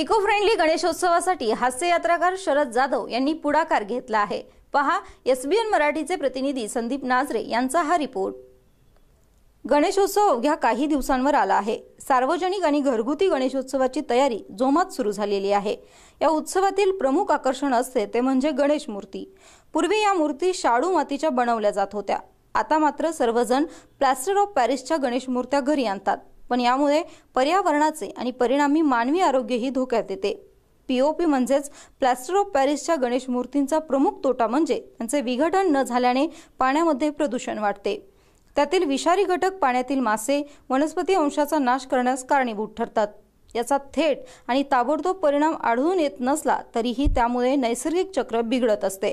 eco friendly गणेशोत्सवासाठी हास्य यात्राकार शरद जाधव यांनी पुढाकार घेतला आहे पहा एसबीएन मराठीचे प्रतिनिधी संदीप नाजरे यांचा हा रिपोर्ट गणेशोत्सव अवघ्या काही दिवसांवर आला आहे सार्वजनिक आणि घरगुती गणेशोत्सवाची तयारी जोमात सुरू झालेली आहे या उत्सवातील प्रमुख आकर्षण असते ते म्हणजे गणेश मूर्ती पूर्वी या मूर्ती शाडू मातीच्या बनवल्या जात होत्या आता मात्र सर्वजण प्लॅस्टर ऑफ पॅरिसच्या गणेश मूर्त्या घरी आणतात पण यामुळे पर्यावरणाचे आणि परिणामी मानवी आरोग्यही धोक्यात येते पीओपी म्हणजेच प्लॅस्टर ऑफ पॅरिसच्या गणेश मूर्तींचा प्रमुख तोटा म्हणजे त्यांचे विघटन न झाल्याने पाण्यामध्ये प्रदूषण वाढते त्यातील विषारी घटक पाण्यातील मासे वनस्पती अंशाचा नाश करण्यास कारणीभूत ठरतात याचा थेट आणि ताबडतोब परिणाम आढळून येत नसला तरीही त्यामुळे नैसर्गिक चक्र बिघडत असते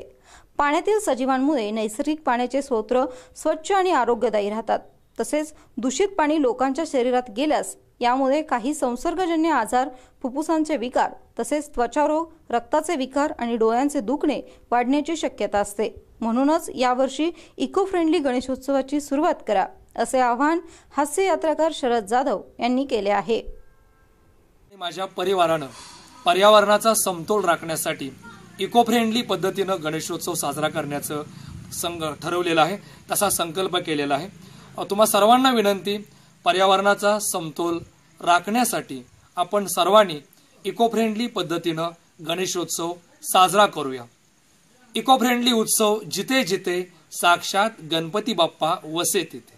पाण्यातील सजीवांमुळे नैसर्गिक पाण्याचे स्रोत स्वच्छ आणि आरोग्यदायी राहतात तसेच दूषित पाणी लोकांच्या शरीरात गेल्यास यामुळे काही संसर्गजन्य आजार फुफ्फुसांचे विकार तसेच त्वचारोग रक्ताचे विकार आणि डोळ्यांचे दुखणे वाढण्याची शक्यता असते म्हणूनच यावर्षी इको फ्रेंडली गणेशोत्सवाची सुरुवात करा असे आवाहन हास्य यात्राकार शरद जाधव यांनी केले आहे माझ्या परिवारानं पर्यावरणाचा समतोल राखण्यासाठी इको फ्रेंडली पद्धतीनं गणेशोत्सव साजरा करण्याचं संघ ठरवलेला आहे तसा संकल्प केलेला आहे तुम्हा सर्वांना विनंती पर्यावरणाचा समतोल राखण्यासाठी आपण सर्वांनी इको फ्रेंडली पद्धतीनं गणेशोत्सव साजरा करूया इको फ्रेंडली उत्सव जिथे जिथे साक्षात गणपती बाप्पा वसे तिथे